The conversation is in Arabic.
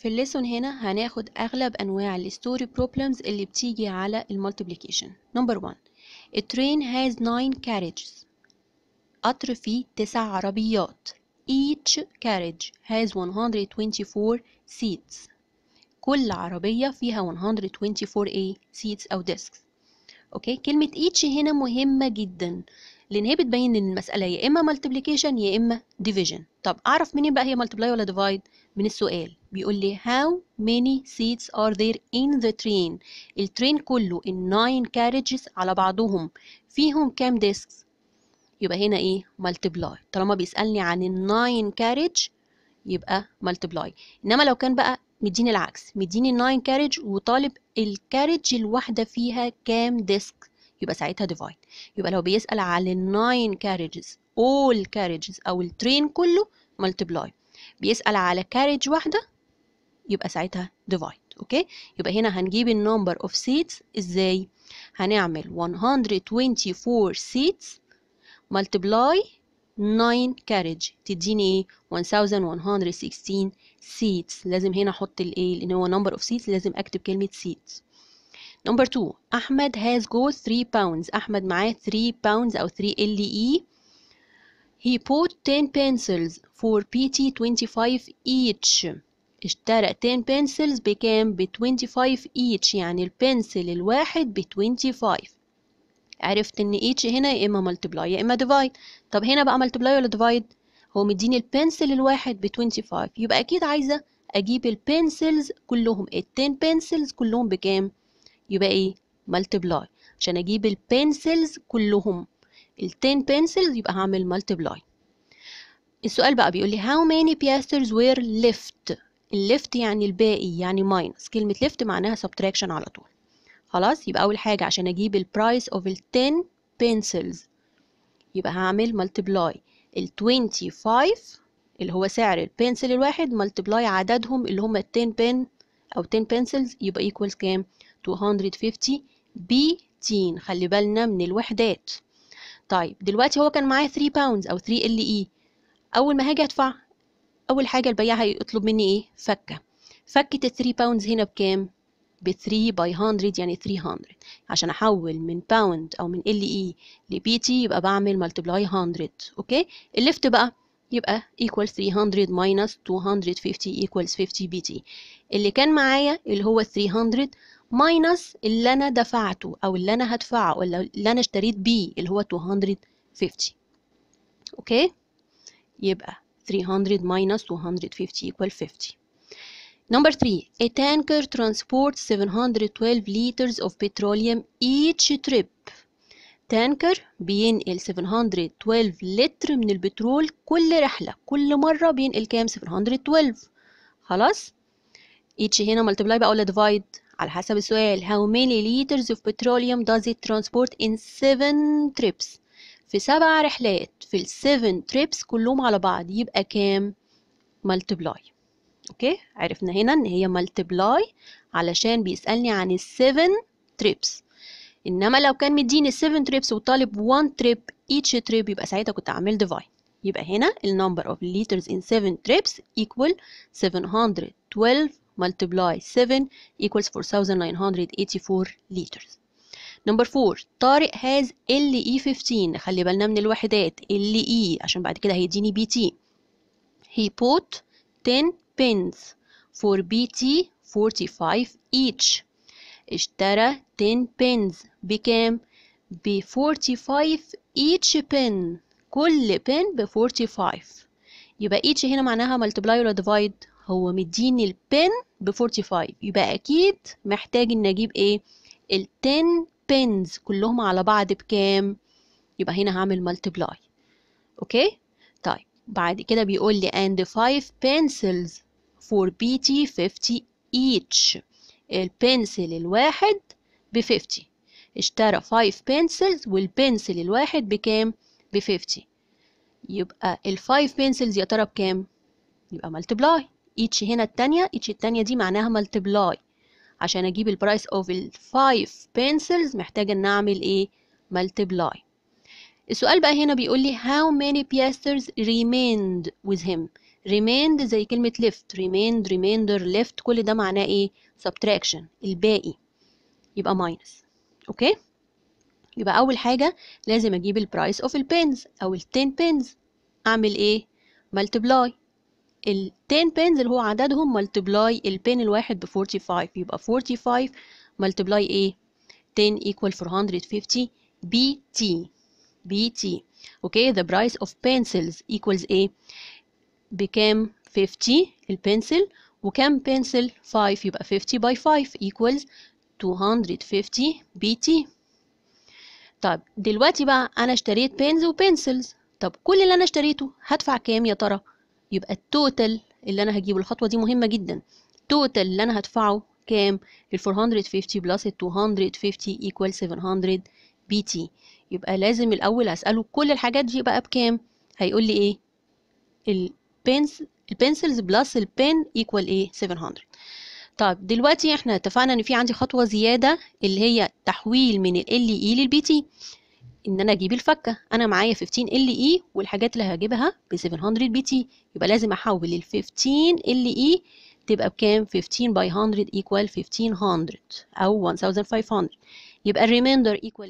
في الليسون هنا هناخد أغلب أنواع الستوري بروبلمز اللي بتيجي على المالتيبليكيشن نمبر 1 A train has 9 carriages قطر فيه 9 عربيات Each carriage has 124 seats كل عربية فيها 124 A seats أو desks أوكي كلمة each هنا مهمة جدا لأن هي بتبين إن المسألة يا إما multiplication يا إما division طب أعرف منين بقى هي multiply ولا divide من السؤال بيقول لي how many seats are there in the train الترين كله ال 9 carriages على بعضهم فيهم كام ديسكس يبقى هنا ايه multiply طالما بيسألني عن ال 9 carriage يبقى multiply انما لو كان بقى مديني العكس مديني 9 carriage وطالب الكارج الواحدة فيها كام ديسك يبقى ساعتها divide يبقى لو بيسأل على ال 9 carriages all carriages او الترين كله multiply بيسأل على carriage واحدة يبقى ساعتها divide okay. يبقى هنا هنجيب number of seats ازاي هنعمل 124 seats multiply 9 carriage تديني 1116 seats لازم هنا احط الايه لان هو number of seats لازم اكتب كلمة seats number 2 احمد has got 3 pounds احمد معاه 3 pounds او 3 ال اي he bought 10 pencils for pt 25 each اشترى 10 pencils بكام ب 25 each يعني البنسل الواحد ب 25 عرفت ان each هنا يا اما multiply يا اما divide طب هنا بقى multiply ولا divide هو مديني البنسل الواحد ب 25 يبقى اكيد عايزه اجيب البنسلز كلهم ال 10 pencils كلهم بكام يبقى ايه multiply عشان اجيب البنسلز كلهم ال 10 pencils يبقى هعمل multiply السؤال بقى بيقول لي how many piasters were left الليفت يعني الباقي يعني ماينس كلمة ليفت معناها سبتراكشن على طول خلاص يبقى أول حاجة عشان أجيب البرايس أوف ال 10 pencils يبقى هعمل ملتبلاي ال 25 اللي هو سعر البنسل الواحد ملتبلاي عددهم اللي هما 10 بن أو 10 pencils يبقى equals كام 250 بي تين خلي بالنا من الوحدات طيب دلوقتي هو كان معايا 3 باوندز أو 3 ال اي أول ما هاجي أدفع اول حاجه البياع هيطلب مني ايه فكه فكه ال 3 باوندز هنا بكام ب 3 باي 100 يعني 300 عشان احول من باوند او من ال اي بي تي يبقى بعمل ملتبلاي 100 اوكي الليفت بقى يبقى equal 300 minus 250 equals 50 بي تي اللي كان معايا اللي هو 300 minus اللي انا دفعته او اللي انا هدفعه او اللي انا اشتريت بيه اللي هو 250 اوكي يبقى 300 minus 250 equal 50. Number 3. A tanker transports 712 liters of petroleum each trip. تانكر بينقل 712 لتر من البترول كل رحلة كل مرة بينقل كام 712 خلاص each هنا multiply بقى ولا divide على حسب السؤال how many liters of petroleum does it transport in 7 trips في سبع رحلات في ال 7 تريبس كلهم على بعض يبقى كام ملتبلاي اوكي عرفنا هنا ان هي ملتبلاي علشان بيسالني عن ال 7 تريبس انما لو كان مديني 7 تريبس وطالب 1 تريب each تريب يبقى ساعتها كنت عامل ديفايد يبقى هنا ال number of liters in 7 trips equal 712 multiply 7 equals 4984 liters نمبر 4 طارق هاز ال اي 15 خلي بالنا من الوحدات ال اي e عشان بعد كده هيديني بي تي هي بوت 10 فور بي تي 45 ايتش اشترى 10 pins بكام ب 45 ايتش pin كل pin ب 45 يبقى ايتش هنا معناها ملتبلاي ولا ديفايد هو مديني البن ب 45 يبقى اكيد محتاج ان اجيب ايه ال 10 pins كلهم على بعض بكام يبقى هنا هعمل multiply اوكي طيب بعد كده بيقول لي and five pencils for BT 50 each البنسل الواحد ب 50 اشترى 5 pencils والبنسل الواحد بكام ب 50 يبقى ال 5 pencils يا ترى بكام يبقى multiply each هنا التانية each التانية دي معناها multiply عشان اجيب البرايس اوف الفايف بنسلز محتاجه ان اعمل ايه ملتبلاي السؤال بقى هنا بيقول لي how many piasters remained with him remained زي كلمة left remained remainder left كل ده معناه ايه subtraction الباقي يبقى minus اوكي يبقى اول حاجة لازم اجيب البرايس اوف البنز او ال 10 بنز اعمل ايه ملتبلاي ال 10 pins اللي هو عددهم ملتبلاي البين الواحد ب 45 يبقى 45 ملتبلاي ايه 10 equal 450 BT BT اوكي the price of pencils equals ايه بكام 50 البنسل وكام pencil 5 يبقى 50 by 5 equals 250 BT تي طب دلوقتي بقى انا اشتريت و pencils طب كل اللي انا اشتريته هدفع كام يا ترى يبقى التوتال اللي انا هجيبه الخطوه دي مهمه جدا التوتال اللي انا هدفعه كام ال 450 بلس ال 250 ايكوال 700 بي تي يبقى لازم الاول اساله كل الحاجات دي بقى بكام هيقول لي ايه البنس البنسلز بلس البن ايكوال ايه 700 طب دلوقتي احنا اتفقنا ان في عندي خطوه زياده اللي هي تحويل من ال ال اي للبي تي ان انا اجيب الفكه انا معايا 15 ال اي والحاجات اللي هجيبها ب 700 بي تي يبقى لازم احول ال 15 ال اي تبقى بكام 15 باي 100 ايكوال 1500 او 1500 يبقى الريمainder equal